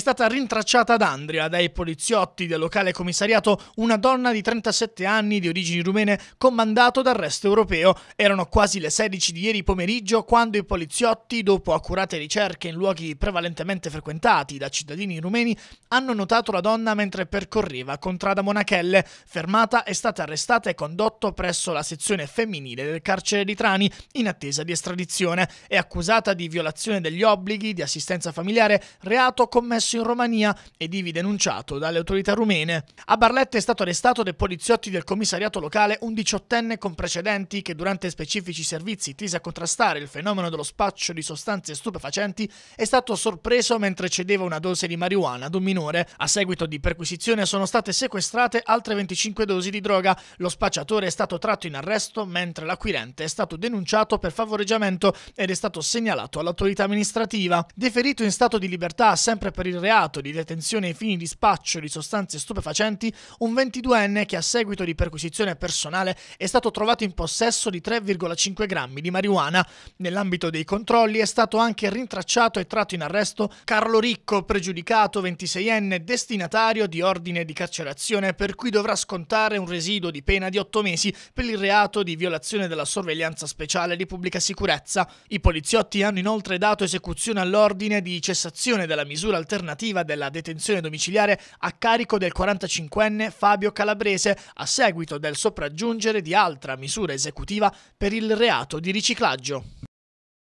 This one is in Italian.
stata rintracciata ad Andria dai poliziotti del locale commissariato una donna di 37 anni di origini rumene con mandato d'arresto europeo. Erano quasi le 16 di ieri pomeriggio quando i poliziotti, dopo accurate ricerche in luoghi prevalentemente frequentati da cittadini rumeni, hanno notato la donna mentre percorreva contrada Monachelle. Fermata è stata arrestata e condotto presso la sezione femminile del carcere di Trani in attesa di estradizione. È accusata di violazione degli obblighi di assistenza familiare, reato commesso processo in Romania ed ivi denunciato dalle autorità rumene. A Barletta è stato arrestato dai poliziotti del commissariato locale un diciottenne con precedenti che durante specifici servizi tesi a contrastare il fenomeno dello spaccio di sostanze stupefacenti è stato sorpreso mentre cedeva una dose di marijuana ad un minore. A seguito di perquisizione sono state sequestrate altre 25 dosi di droga. Lo spacciatore è stato tratto in arresto mentre l'acquirente è stato denunciato per favoreggiamento ed è stato segnalato all'autorità amministrativa. Deferito in stato di libertà sempre per il il reato di detenzione ai fini di spaccio di sostanze stupefacenti un 22enne che a seguito di perquisizione personale è stato trovato in possesso di 3,5 grammi di marijuana. Nell'ambito dei controlli è stato anche rintracciato e tratto in arresto Carlo Ricco, pregiudicato 26enne destinatario di ordine di carcerazione per cui dovrà scontare un residuo di pena di 8 mesi per il reato di violazione della sorveglianza speciale di pubblica sicurezza. I poliziotti hanno inoltre dato esecuzione all'ordine di cessazione della misura alternativa alternativa della detenzione domiciliare a carico del 45enne Fabio Calabrese a seguito del sopraggiungere di altra misura esecutiva per il reato di riciclaggio.